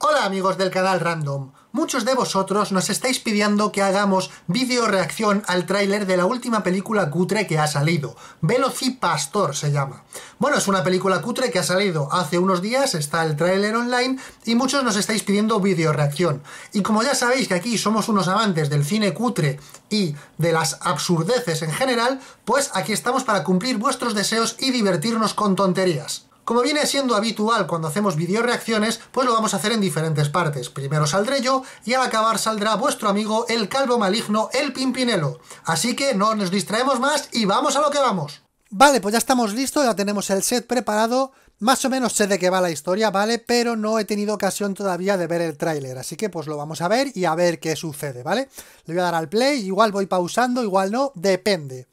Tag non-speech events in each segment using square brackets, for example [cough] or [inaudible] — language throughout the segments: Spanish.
Hola amigos del canal Random, muchos de vosotros nos estáis pidiendo que hagamos vídeo reacción al tráiler de la última película cutre que ha salido, pastor se llama. Bueno, es una película cutre que ha salido hace unos días, está el tráiler online y muchos nos estáis pidiendo vídeo reacción. Y como ya sabéis que aquí somos unos amantes del cine cutre y de las absurdeces en general, pues aquí estamos para cumplir vuestros deseos y divertirnos con tonterías. Como viene siendo habitual cuando hacemos video reacciones, pues lo vamos a hacer en diferentes partes. Primero saldré yo y al acabar saldrá vuestro amigo el calvo maligno, el Pimpinelo. Así que no nos distraemos más y vamos a lo que vamos. Vale, pues ya estamos listos, ya tenemos el set preparado. Más o menos sé de qué va la historia, ¿vale? Pero no he tenido ocasión todavía de ver el tráiler, así que pues lo vamos a ver y a ver qué sucede, ¿vale? Le voy a dar al play, igual voy pausando, igual no, depende.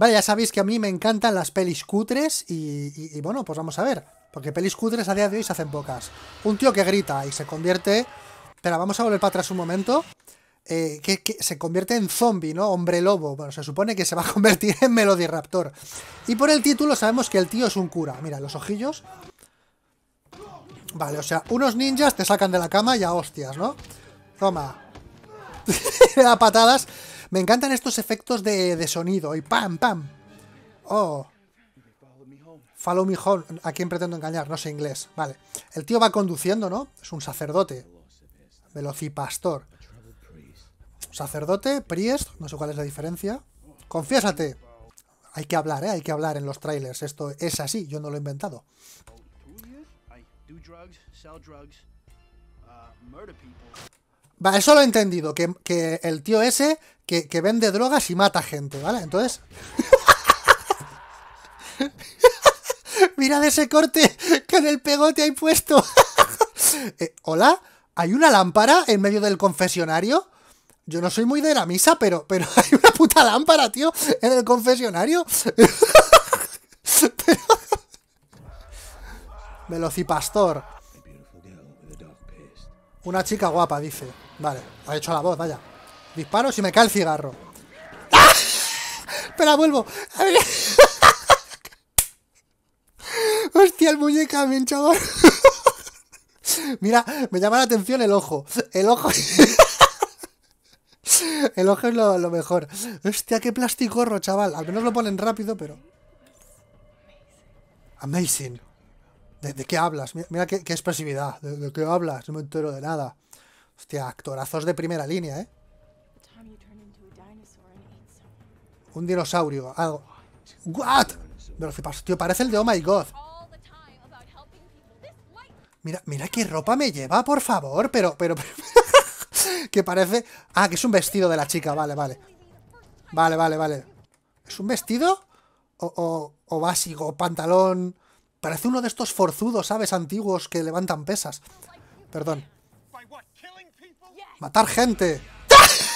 Vale, ya sabéis que a mí me encantan las pelis cutres y, y, bueno, pues vamos a ver. Porque pelis cutres a día de hoy se hacen pocas. Un tío que grita y se convierte... Espera, vamos a volver para atrás un momento. Eh, que, se convierte en zombie, ¿no? Hombre lobo. Bueno, se supone que se va a [laughs] convertir en Raptor. Y por el título sabemos que el tío es un cura. Mira, los ojillos. Vale, o sea, unos ninjas te sacan de la cama y a hostias, ¿no? Toma. [laughs] a patadas. Me encantan estos efectos de, sonido y pam, pam. Oh. Follow me home. ¿A quién pretendo engañar? No sé inglés. Vale. El tío va conduciendo, ¿no? Es un sacerdote. Velocipastor. Sacerdote, priest. No sé cuál es la diferencia. Confiésate. Hay que hablar, ¿eh? Hay que hablar en los trailers. Esto es así. Yo no lo he inventado. Va, eso lo he entendido, que, el tío ese que, vende drogas y mata gente, ¿vale? Entonces... [laughs] Mirad ese corte Que en el pegote hay puesto. [laughs] Eh, ¿Hola? ¿Hay una lámpara en medio del confesionario? Yo no soy muy de la misa, pero, pero [laughs] hay una puta lámpara, tío, en el confesionario. pero... Velocipastor. Una chica guapa, dice. Vale, ha hecho la voz, vaya. Disparo si me cae el cigarro. ¡Ah! Espera, vuelvo. Hostia, el muñeco chaval. Mira, me llama la atención el ojo. El ojo. el ojo es lo, mejor. Hostia, qué plasticorro, chaval. Al menos lo ponen rápido, pero. Amazing. ¿De, qué hablas? Mira, qué, expresividad. ¿De, ¿De qué hablas? No me entero de nada. Hostia, actorazos de primera línea, ¿eh? Un dinosaurio, algo. ¿What? tío, parece el de Oh My God. Mira, mira qué ropa me lleva, por favor, pero, pero, pero [laughs] que parece... Ah, que es un vestido de la chica, vale, vale. Vale, vale, vale. ¿Es un vestido? O, o, o básico, pantalón... Parece uno de estos forzudos, ¿sabes? Antiguos que levantan pesas. Perdón matar gente.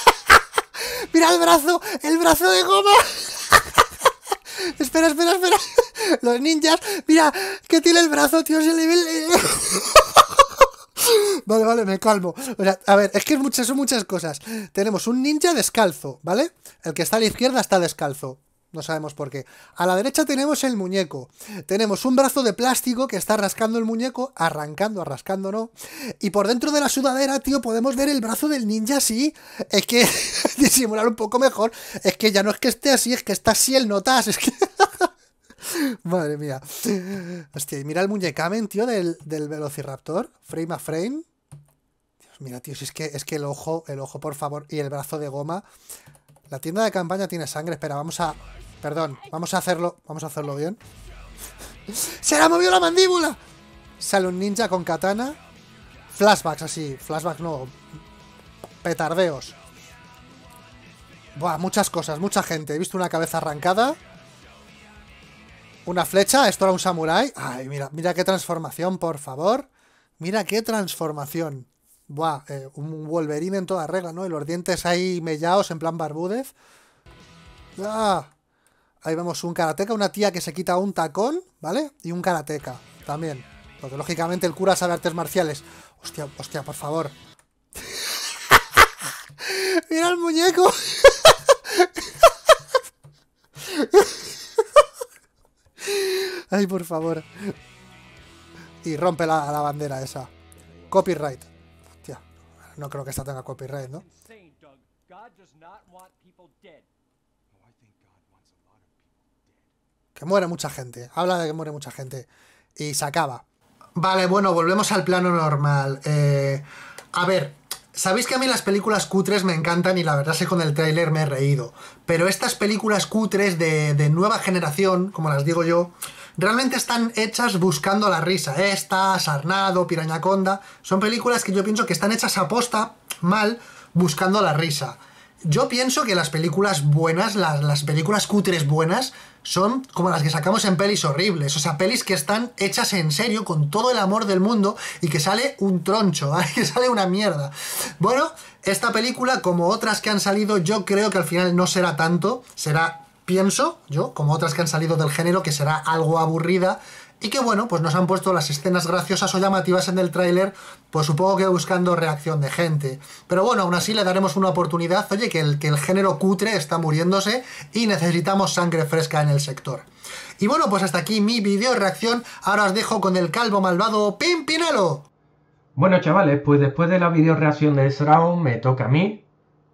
[laughs] Mira el brazo, el brazo de goma. [laughs] espera, espera, espera. Los ninjas, mira, que tiene el brazo, tío, se le [laughs] Vale, vale, me calmo. O sea, a ver, es que muchas, son muchas cosas. Tenemos un ninja descalzo, ¿vale? El que está a la izquierda está descalzo. No sabemos por qué. A la derecha tenemos el muñeco. Tenemos un brazo de plástico que está rascando el muñeco, arrancando, arrascando, Y por dentro de la sudadera, tío, podemos ver el brazo del ninja así. Es que [laughs] disimular un poco mejor. Es que ya no es que esté así, es que está así el notas. Es que... [laughs] Madre mía. Hostia, mira el muñecamen, tío, del, Velociraptor. Frame a frame Dios, mira, tío, si es que, es que el ojo, el ojo, por favor, y el brazo de goma. La tienda de campaña tiene sangre. Espera, vamos a... Perdón, vamos a hacerlo... Vamos a hacerlo bien. [laughs] ¡Se la ha la mandíbula! Sale un ninja con katana. Flashbacks así. Flashbacks no. Petardeos. Buah, muchas cosas, mucha gente. He visto una cabeza arrancada. Una flecha, esto era un samurái. Ay, mira, mira qué transformación, por favor. Mira qué transformación buah, eh, un Wolverine en toda regla, ¿no? Y los dientes ahí mellados en plan barbudez. ¡Ah! Ahí vemos un karateca, una tía que se quita un tacón, ¿vale? Y un karateca también. Porque lógicamente el cura sabe artes marciales. Hostia, hostia, por favor. [laughs] Mira el muñeco. [laughs] Ay, por favor. Y rompe la, la bandera esa. Copyright no creo que esta tenga copyright, ¿no? Que muere mucha gente. Habla de que muere mucha gente. Y se acaba. Vale, bueno, volvemos al plano normal. Eh, a ver, Sabéis que a mí las películas cutres me encantan y la verdad es que con el tráiler me he reído. Pero estas películas cutres de, de, nueva generación, como las digo yo, Realmente están hechas buscando la risa. Esta, Sarnado, Pirañaconda, son películas que yo pienso que están hechas a posta, mal, buscando la risa. Yo pienso que las películas buenas, las, las, películas cutres buenas, son como las que sacamos en pelis horribles. O sea, pelis que están hechas en serio, con todo el amor del mundo, y que sale un troncho, [laughs] que sale una mierda. Bueno, esta película, como otras que han salido, yo creo que al final no será tanto, será pienso yo, como otras que han salido del género, que será algo aburrida y que bueno, pues nos han puesto las escenas graciosas o llamativas en el tráiler, pues supongo que buscando reacción de gente. Pero bueno, aún así le daremos una oportunidad, oye, que el, que el género cutre está muriéndose y necesitamos sangre fresca en el sector. Y bueno, pues hasta aquí mi video reacción, ahora os dejo con el calvo malvado Pimpinelo. Bueno chavales, pues después de la video reacción de Sraun me toca a mí,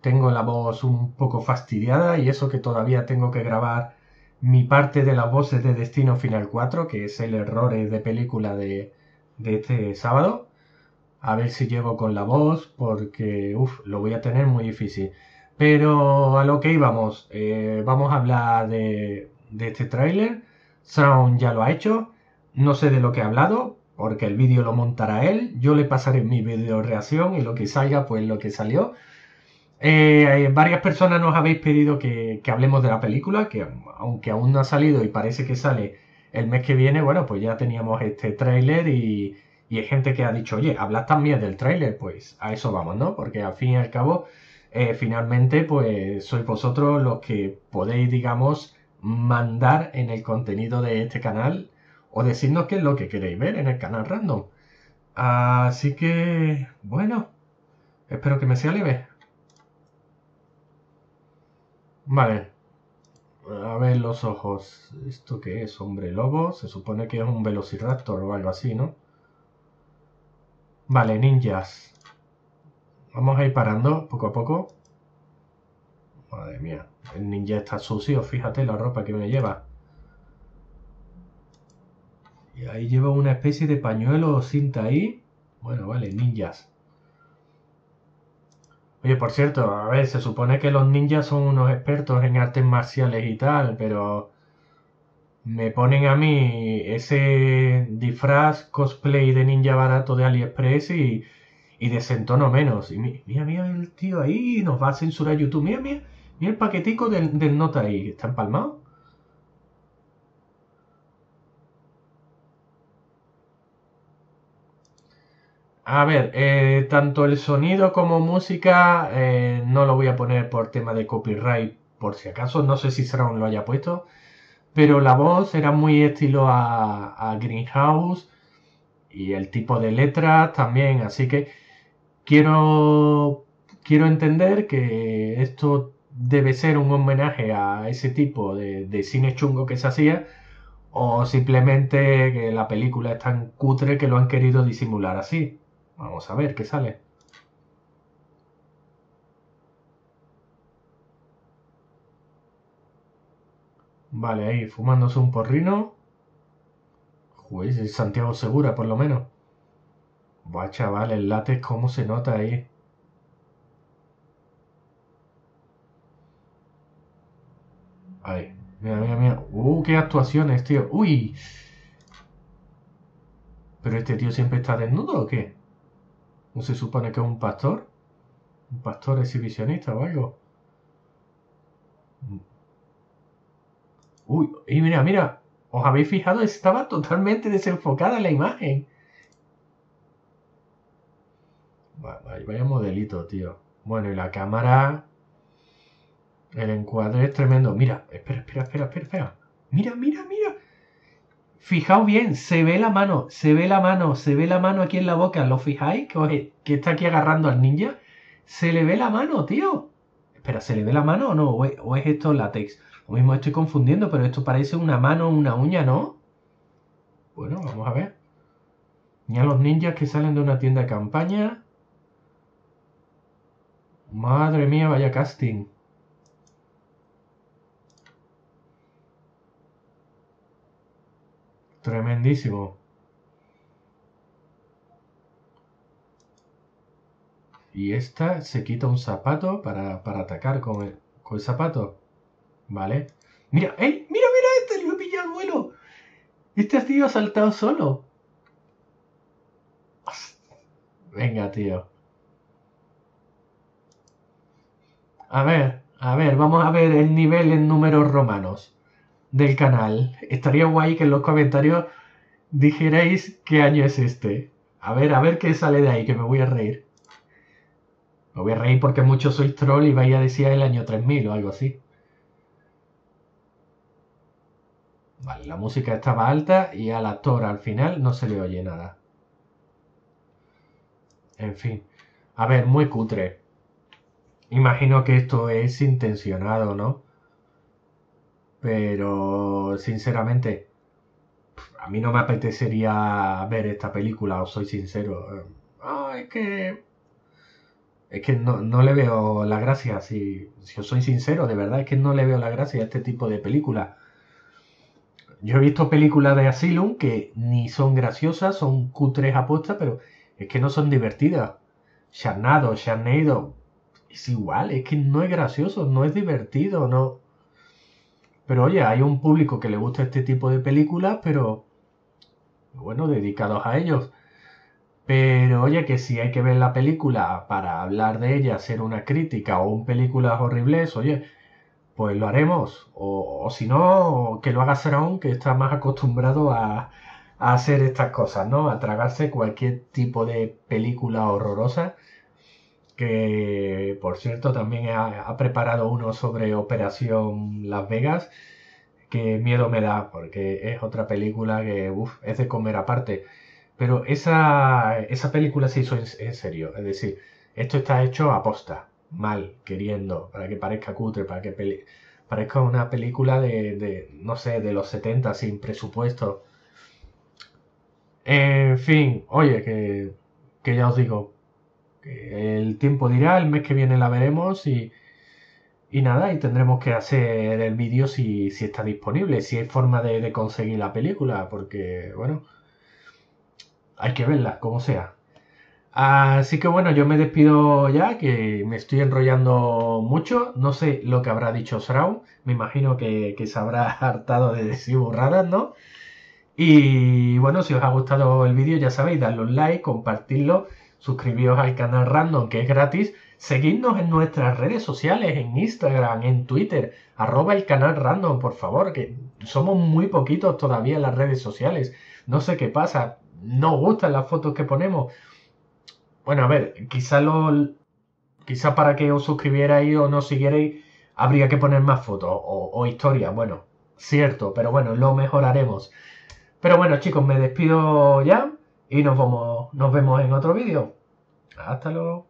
tengo la voz un poco fastidiada y eso que todavía tengo que grabar mi parte de las voces de Destino Final 4, que es el error de película de, de este sábado. A ver si llego con la voz, porque uf, lo voy a tener muy difícil. Pero a lo que íbamos, eh, vamos a hablar de, de este tráiler. Sound ya lo ha hecho. No sé de lo que ha hablado, porque el vídeo lo montará él. Yo le pasaré mi video reacción y lo que salga, pues lo que salió. Eh, varias personas nos habéis pedido que, hablemos de la película, que aunque aún no ha salido y parece que sale el mes que viene, bueno, pues ya teníamos este tráiler y, hay gente que ha dicho, oye, hablad también del tráiler, pues a eso vamos, ¿no? Porque al fin y al cabo, eh, finalmente, pues sois vosotros los que podéis, digamos, mandar en el contenido de este canal o decirnos qué es lo que queréis ver en el canal random. Así que, bueno, espero que me sea libre Vale. A ver los ojos. ¿Esto qué es? Hombre lobo. Se supone que es un velociraptor o algo así, ¿no? Vale, ninjas. Vamos a ir parando poco a poco. Madre mía. El ninja está sucio. Fíjate la ropa que me lleva. Y ahí lleva una especie de pañuelo o cinta ahí. Bueno, vale, ninjas. Oye, por cierto, a ver, se supone que los ninjas son unos expertos en artes marciales y tal, pero me ponen a mí ese disfraz cosplay de ninja barato de AliExpress y, y desentono menos. Y mira, mira el tío ahí, nos va a censurar YouTube. Mira, mira, mira el paquetico del, del nota ahí, está empalmado. A ver, eh, tanto el sonido como música eh, no lo voy a poner por tema de copyright, por si acaso, no sé si Sraun lo haya puesto, pero la voz era muy estilo a, a Greenhouse y el tipo de letras también, así que quiero, quiero entender que esto debe ser un homenaje a ese tipo de, de, cine chungo que se hacía o simplemente que la película es tan cutre que lo han querido disimular así. Vamos a ver qué sale. Vale, ahí, fumándose un porrino. Juez Santiago Segura, por lo menos. Buah, chaval, el látex, cómo se nota ahí. Ahí. Mira, mira, mira. Uh, qué actuaciones, tío. Uy. ¿Pero este tío siempre está desnudo o qué? ¿No se supone que es un pastor? ¿Un pastor exhibicionista o algo? Uy, y mira, mira, os habéis fijado, estaba totalmente desenfocada la imagen. Vaya modelito, tío. Bueno, y la cámara. El encuadre es tremendo. Mira, espera, espera, espera, espera. Mira, mira, mira. Fijaos bien, se ve la mano, se ve la mano, se ve la mano aquí en la boca. ¿Lo fijáis? Que, que está aquí agarrando al ninja. Se le ve la mano, tío. Espera, ¿se le ve la mano o no? ¿O es, esto látex? Lo mismo estoy confundiendo, pero esto parece una mano, una uña, ¿no? Bueno, vamos a ver. Ya los ninjas que salen de una tienda de campaña. Madre mía, vaya casting. Tremendísimo. Y esta se quita un zapato para, atacar con el, con el, zapato. ¿Vale? Mira, ¡ey! ¡Mira, mira este! ¡Lo he pillado al vuelo! Este tío ha saltado solo. Venga, tío. A ver, a ver, vamos a ver el nivel en números romanos del canal. Estaría guay que en los comentarios dijerais qué año es este. A ver, a ver qué sale de ahí, que me voy a reír. Me voy a reír porque muchos sois troll y vais a decir el año 3000 o algo así. Vale, la música estaba alta y al actor al final no se le oye nada. En fin. A ver, muy cutre. Imagino que esto es intencionado, ¿no? Pero, sinceramente, a mí no me apetecería ver esta película, os soy sincero. Ah, es que. Es que no, le veo la gracia, si, os soy sincero, de verdad es que no le veo la gracia a este tipo de película. Yo he visto películas de Asylum que ni son graciosas, son cutres apuestas, pero es que no son divertidas. Sharnado, Sharnado, es igual, es que no es gracioso, no es divertido, no. Pero oye, hay un público que le gusta este tipo de películas, pero bueno, dedicados a ellos. Pero oye, que si hay que ver la película para hablar de ella, hacer una crítica o un película horribles, oye, pues lo haremos. O, o si no, que lo haga Saraón, que está más acostumbrado a, a hacer estas cosas, ¿no? A tragarse cualquier tipo de película horrorosa que por cierto también ha, preparado uno sobre Operación Las Vegas, que miedo me da, porque es otra película que es de comer aparte. Pero esa, esa película se hizo en, serio, es decir, esto está hecho a posta, mal, queriendo, para que parezca cutre, para que parezca una película de, no sé, de los 70 sin presupuesto. En fin, oye, que, que ya os digo, el tiempo dirá, el mes que viene la veremos y, y nada, y tendremos que hacer el vídeo si, está disponible, si hay forma de, conseguir la película, porque bueno, hay que verla, como sea. Así que bueno, yo me despido ya, que me estoy enrollando mucho, no sé lo que habrá dicho Sraun, me imagino que, se habrá [laughs] hartado de decir burradas, ¿no? Y bueno, si os ha gustado el vídeo, ya sabéis, darle un like, compartirlo suscribíos al canal Random que es gratis, seguidnos en nuestras redes sociales, en Instagram, en Twitter, arroba el canal Random, por favor, que somos muy poquitos todavía en las redes sociales, no sé qué pasa, no gustan las fotos que ponemos. Bueno, a ver, quizá, lo, quizá para que os suscribierais o no siguierais habría que poner más fotos o, o historias, bueno, cierto, pero bueno, lo mejoraremos. Pero bueno chicos, me despido ya y nos, nos vemos en otro vídeo. Hasta luego.